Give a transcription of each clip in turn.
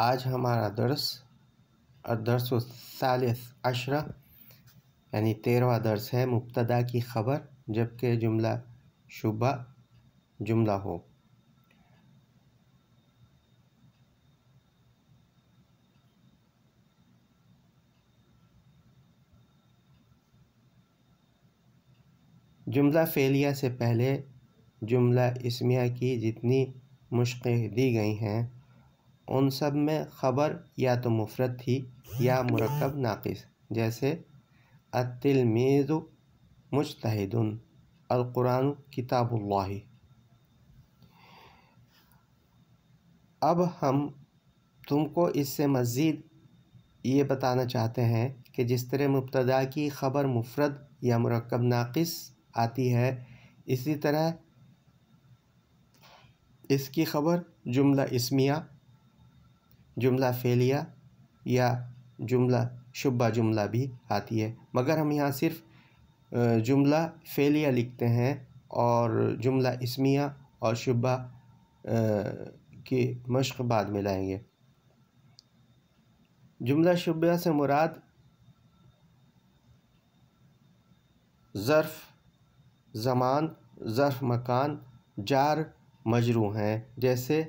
आज हमारा दर्स दर्स सालिस अशरा यानी तेरहवा दर्स है मुबतदा की खबर जबकि जुमला शुबा जुमला हो जुमला फेलिया से पहले जुमला इसमिया की जितनी मुश्क़ें दी गई हैं उन सब में ख़बर या तो मुफरत थी या मरकब नाक़िस जैसे अतिलमेज़ मुजतहद अलकुरान किताबुल्लाह अब हम तुमको इससे मज़ीद ये बताना चाहते हैं कि जिस तरह मुबतदा की ख़बर मुफ़रत या मरकब नाक़िस आती है इसी तरह इसकी ख़बर जुमला इसमिया जुमला फ़ेलिया या जुमला शुबा जुमला भी आती है मगर हम यहाँ सिर्फ जुमला फ़ेलिया लिखते हैं और जुमला इसमिया और शुबा की मश्क बाद में लाएंगे जुमला शुबा से मुराद ज़र्फ़ ज़मान ज़र्फ़ मकान जार मजरू हैं जैसे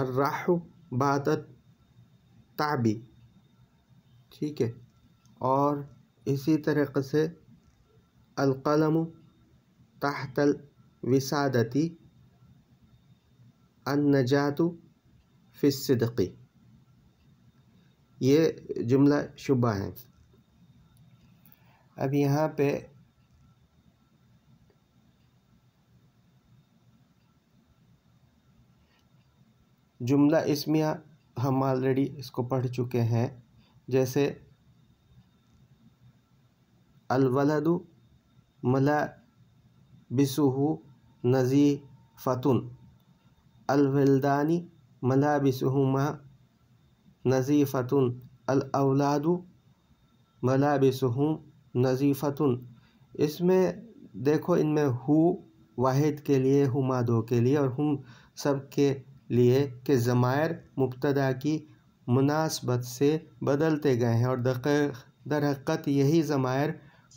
अर्राह बाद ताबी ठीक है और इसी तरीक़े से अलकलम तहतल विसादती अन्नजातु फ़िसदकी ये जुमला शुबा है अब यहाँ पे जुमला इसमिया हम ऑलरेडी इसको पढ़ चुके हैं जैसे अलवलदु मला बिसुहु नज़ी फ़तुन अलवलदानी मला बिसुहुमा नज़ी फ़तुन अलवलादु मला बिसुहु नज़ी फ़तुन इसमें देखो इनमें हु वाहिद के लिए हुमा दो के लिए और हम सब के लिए कि ज़मायर मुबतदा की मुनासबत से बदलते गए हैं और दरहक़त यही ज़मायर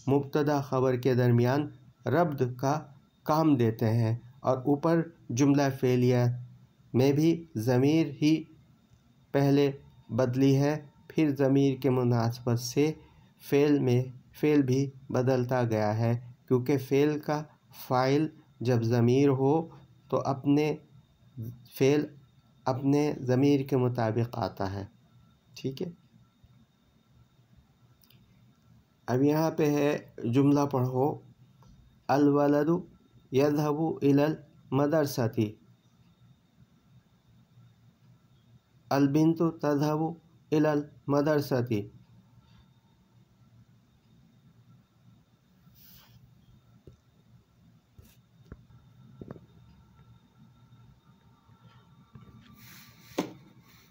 मुबतदा ख़बर के दरमियान रब्द का काम देते हैं और ऊपर जुमला फेलिया में भी ज़मीर ही पहले बदली है फिर ज़मीर के मुनासबत से फ़ेल में फ़ेल भी बदलता गया है क्योंकि फ़ेल का फ़ाइल जब ज़मीर हो तो अपने फ़ेल अपने ज़मीर के मुताबिक आता है ठीक है अब यहाँ पे है जुमला पढ़ो अलवलद यदहबू इलल मदरसती अलबिन तो तदहबू इलल मदरसती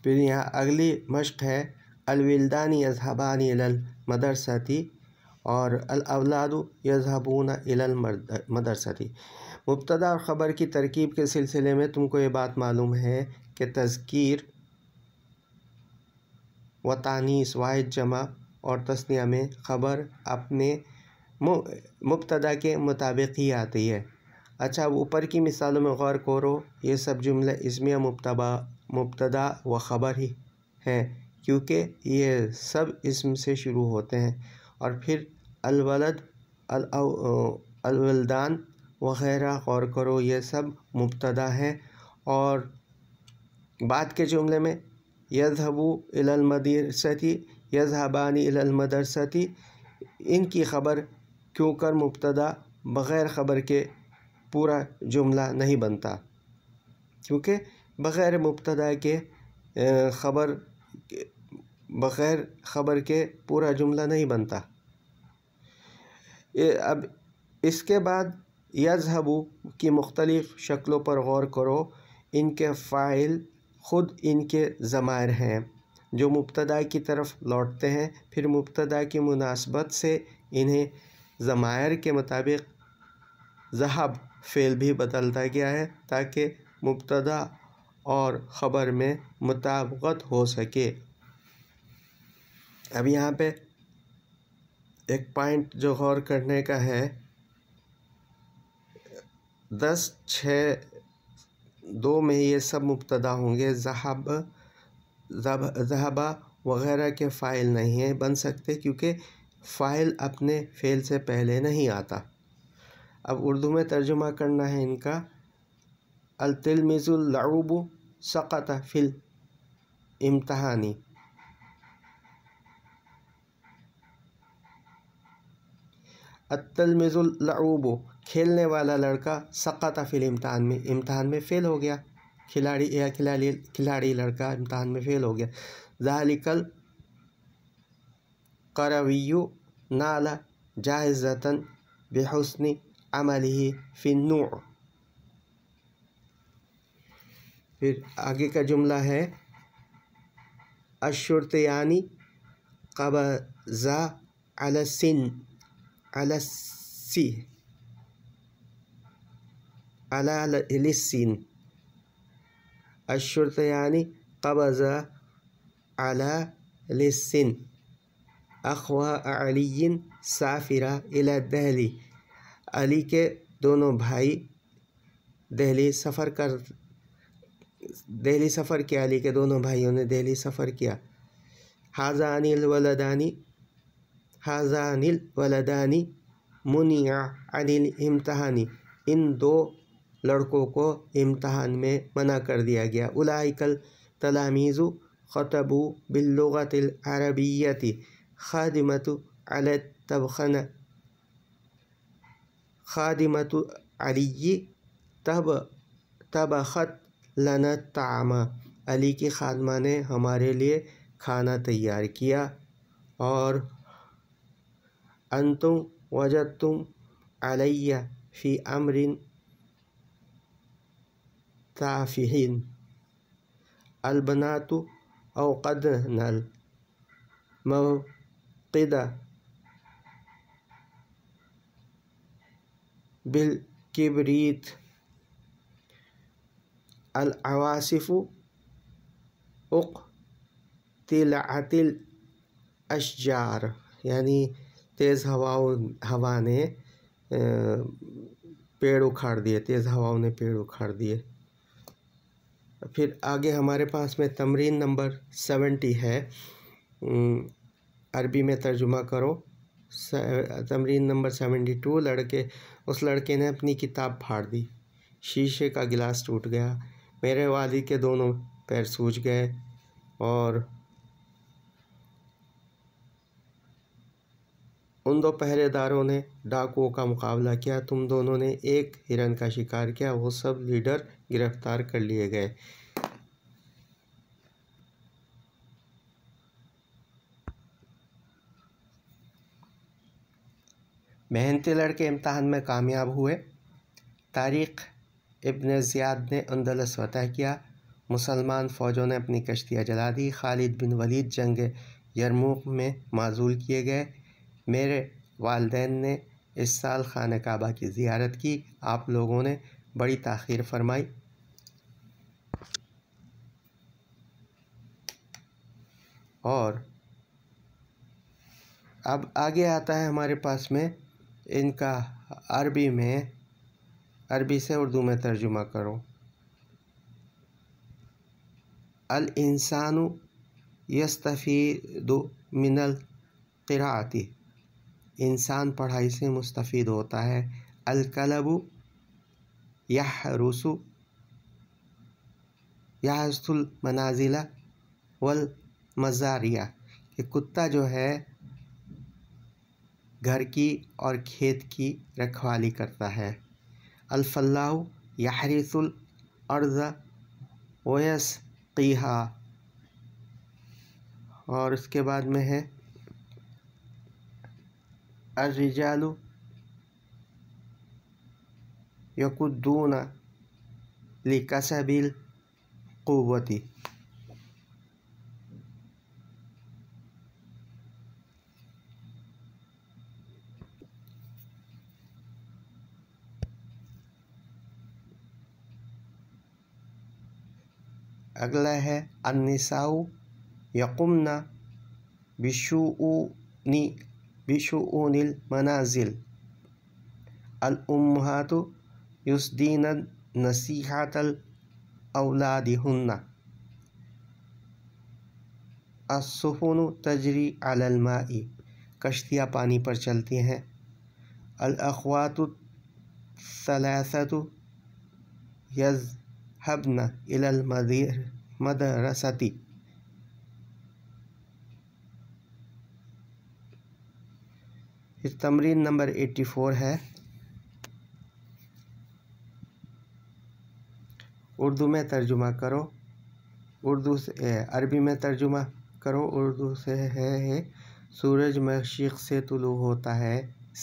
फिर यहाँ अगली मश्क है यजहबानी अल मदरसती और अलादु यजहबून मदरसती मुबतदा और ख़बर की तरकीब के सिलसिले में तुमको ये बात मालूम है कि तस्कीर व तानीस वाहिद जमा और तस्निया में ख़बर अपने मुबतदा के मुताबिक ही आती है अच्छा ऊपर की मिसालों में गौर करो ये सब जुमले इसमिया मुबतबा मुबतदा व ख़बर ही हैं क्योंकि ये सब इसम से शुरू होते हैं और फिर अलवलद अलवलदान वगैरह गौर करो ये सब मुबतदा हैं और बाद के जुमले में यजहबू इलमदरसती यजहबानी इलमदरसती इनकी ख़बर क्यों कर मुबतदा बग़ैर ख़बर के पूरा जुमला नहीं बनता क्योंकि बग़ैर मुबतदा के ख़बर बग़ैर ख़बर के पूरा जुमला नहीं बनता अब इसके बाद यजहबू की मुख्तलिफ़ शक्लों पर गौर करो इनके फ़ाइल ख़ुद इनके ज़मायर हैं जो मुबतदा की तरफ लौटते हैं फिर मुबतदा की मुनासबत से इन्हें ज़मायर के मुताबिक जहब फ़ेल भी बदलता गया है ताकि मुबतदा और ख़बर में मुताबत हो सके अब यहाँ पे एक पॉइंट जो गौर करने का है दस छः दो में ये सब मुबतदा होंगे जहाब जहबा वगैरह के फ़ाइल नहीं हैं बन सकते क्योंकि फ़ाइल अपने फ़ेल से पहले नहीं आता अब उर्दू में तर्जुमा करना है इनका अलतिलमिज़ुल्लाबू सकत फिल इम्तहानी अतलमज़ुल्लूब खेलने वाला लड़का सकत फिल इम्तहान में इम्तहान में फ़ेल हो गया खिलाड़ी या खिलाड़ी खिलाड़ी लड़का इम्तहान में फ़ेल हो गया जालिकल करवियो नाला जाहिजतन बेहसनी अमल ही फ़िनू फिर आगे का जुमला है अशुरतयानी कबज़ा अलसिन अलसी अलासिन अशुरतयानी कबज़ा अलासिन अखवा अलियन साफिरा अला दहली अली के दोनों भाई दहली सफ़र कर दिल्ली सफ़र किया अली के दोनों भाइयों ने दिल्ली सफ़र किया हाजा अनिल वलदानी हाजा अनिल वलदानी मुनिया अनिल इम्तहानी इन दो लड़कों को इम्तहान में मना कर दिया गया उलाइकल तलामीज़ु खतबू बिल्लुगतिल अरबियती खादिमतु अल तबखन खादिमतु अली तब तबखत लना तामा अली की खादमा ने हमारे लिए खाना तैयार किया और अंतुम वजह तुम अलैया फ़ी अमरिन ताफ़िन अलबनातु अवकद नल मदा बिल किबरीत अवासिफ़ उक तिलातिल अशजार यानी तेज़ हवाओं हवा ने पेड़ उखाड़ दिए तेज़ हवाओं ने पेड़ उखाड़ दिए फिर आगे हमारे पास में तमरीन नंबर सेवेंटी है अरबी में तर्जुमा करो तमरीन नंबर सेवेंटी टू लड़के उस लड़के ने अपनी किताब फाड़ दी शीशे का गिलास टूट गया मेरे वाली के दोनों पैर सूज गए और उन दो पहरेदारों ने डाकुओं का मुकाबला किया तुम दोनों ने एक हिरन का शिकार किया वो सब लीडर गिरफ्तार कर लिए गए मेहनती लड़के इम्तहान में कामयाब हुए तारीख इब्न ज़ियाद ने अंदलस फतह किया मुसलमान फ़ौजों ने अपनी कश्तियाँ जला दी खालिद बिन वलीद जंग यरमूक में माजूल किए गए मेरे वालदेन ने इस साल खान काबा की ज़ियारत की आप लोगों ने बड़ी ताखीर फरमाई और अब आगे आता है हमारे पास में इनका अरबी में अरबी से उर्दू में तर्जुमा करो अल इंसान यस्तफ़ीद मिनल क़राती इंसान पढ़ाई से मुस्तफ़ होता है अलकलब यह रसु याहस्तुल मनाजिला वल मज़ारिया कि कुत्ता जो है घर की और खेत की रखवाली करता है अलफ़ल्लाह यहरीसुल अर्ज़ ओयस कीहा और उसके बाद में है अर्रिजालु यकुद्दून लिकसबिल क़ुवती अगला है अन्निसाऊ यकुमना बिशूनी बिशूनिल मनाजिल अलउम्हातु युसदीन नसीहतल औलादिहन्ना असफुन तजरी अलमाई कश्तियाँ पानी पर चलती हैं अलअवात सलासत यज़ हबना इलल मदरसती तमरीन नंबर एट्टी फोर है उर्दू में तर्जुमा करो उर्दू से अरबी में तर्जुमा करो उर्दू से है, है सूरज मशीक से तुलू होता है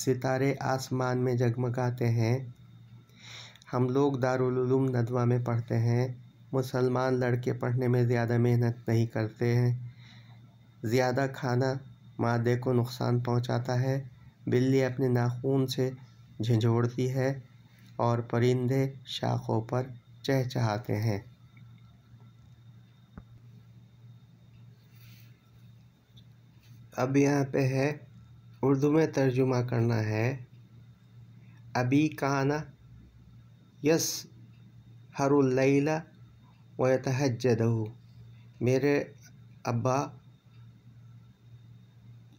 सितारे आसमान में जगमगाते हैं हम लोग दारुलूम नदवा में पढ़ते हैं मुसलमान लड़के पढ़ने में ज़्यादा मेहनत नहीं करते हैं ज़्यादा खाना मादे को नुकसान पहुंचाता है बिल्ली अपने नाखून से झंझोड़ती है और परिंदे शाखों पर चहचहाते हैं अब यहाँ पे है उर्दू में तर्जुमा करना है अभी कहाना يسهر الليل ويتهجده मेरे अब्बा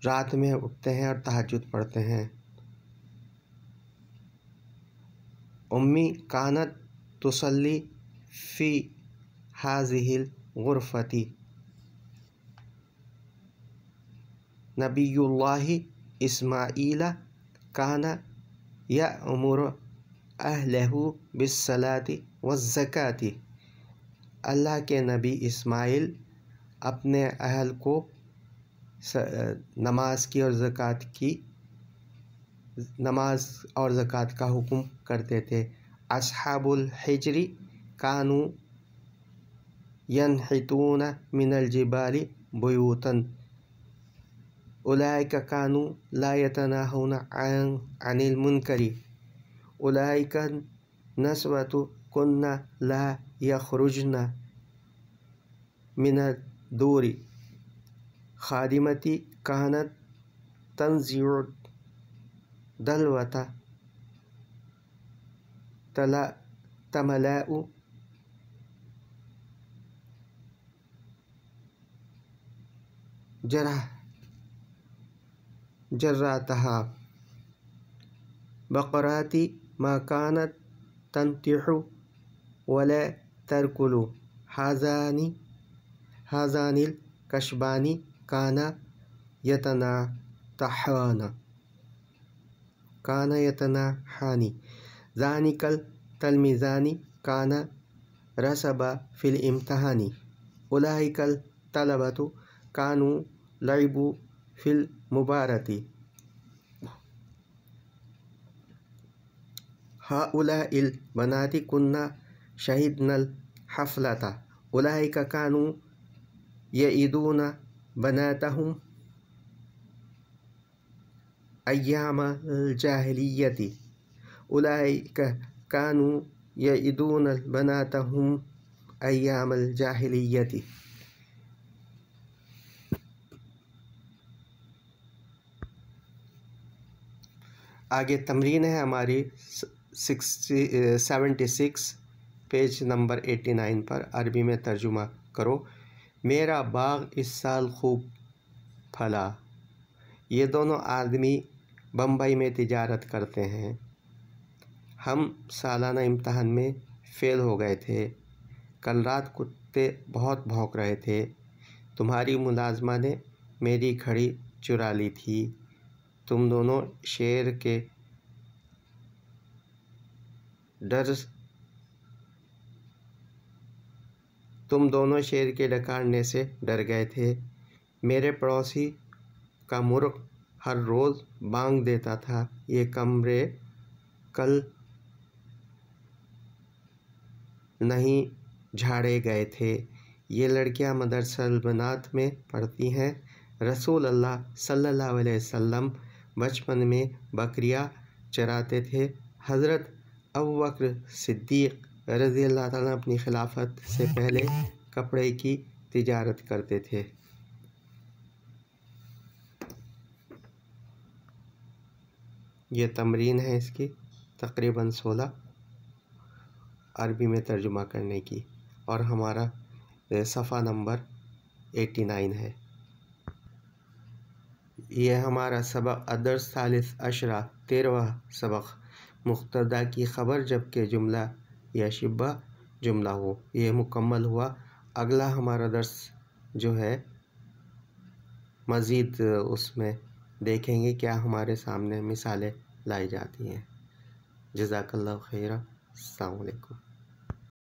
रात में उठते हैं और तहजद पढ़ते हैं उम्मी कानत तसली फ़ी हाजिल गुरफ़ती नबील्ला इस्माईल कान या उमर अहलहू बिसलाती व ज़क़ाती अल्लाह के नबी इस्माइल अपने अहल को नमाज की और ज़क़़त की नमाज और ज़क़़त का हुक्म करते थे असहाबुल हिजरी कानू यनहितून मिनल जिबाली बुयूतन उलाय का कानू लायतना अनिल मुनकरी أولئك نسوة كنا لا يخرجن من الدور خادمتي كانت تنزع دلوة تلا تملاء جرح جراتها بقراتي ما كانت تنتح ولا تركل هذان هذان الكشبان كان يتناطحان كان يتناحان ذلك التلميذان كان رسب في الامتحان أولئك الطلبة كانوا لعبوا في المباراة هؤلاء البنات كنا شهدنا الحفلة أولئك كانوا يئدون بناتهم أيام الجاهلية أولئك كانوا يئدون بناتهم أيام الجاهلية आगे तमरीन है हमारी seventy six page number eighty nine पर अरबी में तर्जुमा करो मेरा बाग इस साल खूब फला ये दोनों आदमी बम्बई में तिजारत करते हैं हम सालाना इम्तहान में फ़ेल हो गए थे कल रात कुत्ते बहुत भौंक रहे थे तुम्हारी मुलाजमा ने मेरी घड़ी चुरा ली थी तुम दोनों शेर के डर तुम दोनों शेर के डकारने से डर गए थे मेरे पड़ोसी का मुर्ख हर रोज़ बांग देता था ये कमरे कल नहीं झाड़े गए थे ये लड़कियां मदरसा में पढ़ती हैं रसूल अल्लाह सल्लल्लाहु अलैहि वसल्लम बचपन में बकरियां चराते थे हज़रत अब वक़्र सिद्दीक रज़ी अल्लाह ताला अपनी खिलाफत से पहले कपड़े की तजारत करते थे ये तमरीन है इसकी तकरीबन सोलह अरबी में तर्जुमा करने की और हमारा सफ़ा नंबर एटी नाइन है यह हमारा सबक अदर सालिस अशरा तेरवा सबक मुख्तदा की खबर जबकि जुमला या शिबा जुमला हो यह मुकम्मल हुआ अगला हमारा दर्स जो है मज़ीद उसमें देखेंगे क्या हमारे सामने मिसालें लाई जाती हैं जजाकल्ला खैर अलकुम